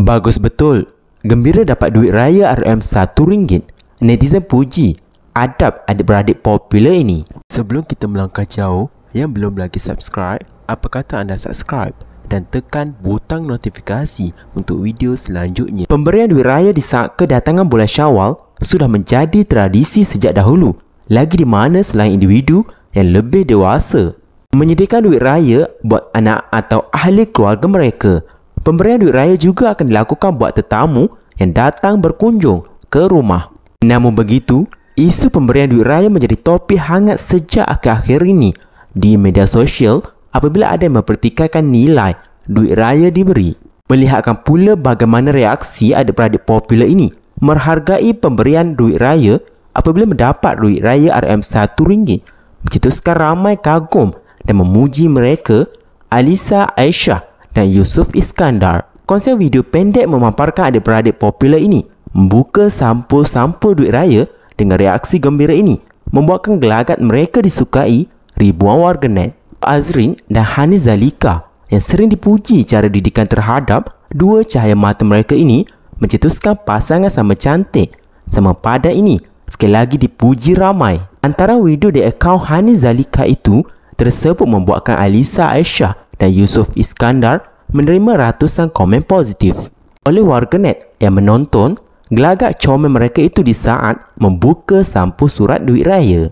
Bagus betul. Gembira dapat duit raya RM1. Netizen puji. Adab adik-beradik popular ini. Sebelum kita melangkah jauh, yang belum lagi subscribe, apa kata anda subscribe? dan tekan butang notifikasi untuk video selanjutnya. Pemberian duit raya di saat kedatangan bulan syawal sudah menjadi tradisi sejak dahulu. Lagi di mana selain individu yang lebih dewasa. Menyediakan duit raya buat anak atau ahli keluarga mereka pemberian duit raya juga akan dilakukan buat tetamu yang datang berkunjung ke rumah. Namun begitu, isu pemberian duit raya menjadi topik hangat sejak akhir-akhir ini di media sosial apabila ada yang mempertikaikan nilai duit raya diberi. Melihatkan pula bagaimana reaksi adik-beradik popular ini merhargai pemberian duit raya apabila mendapat duit raya RM1 ringgit. Mencetuskan ramai kagum dan memuji mereka Alisa Aisyah dan Yusuf Iskandar. Konsep video pendek memaparkan adik-beradik popular ini membuka sampul-sampul duit raya dengan reaksi gembira ini membuatkan gelagat mereka disukai ribuan warganet. Azrin dan Hani Zalika yang sering dipuji cara didikan terhadap dua cahaya mata mereka ini mencetuskan pasangan sama cantik sama pada ini sekali lagi dipuji ramai. Antara video di akaun Hani Zalika itu tersebut membuatkan Alisa Aisyah dan Yusuf Iskandar menerima ratusan komen positif. Oleh warganet yang menonton, gelagat comel mereka itu di saat membuka sampul surat duit raya.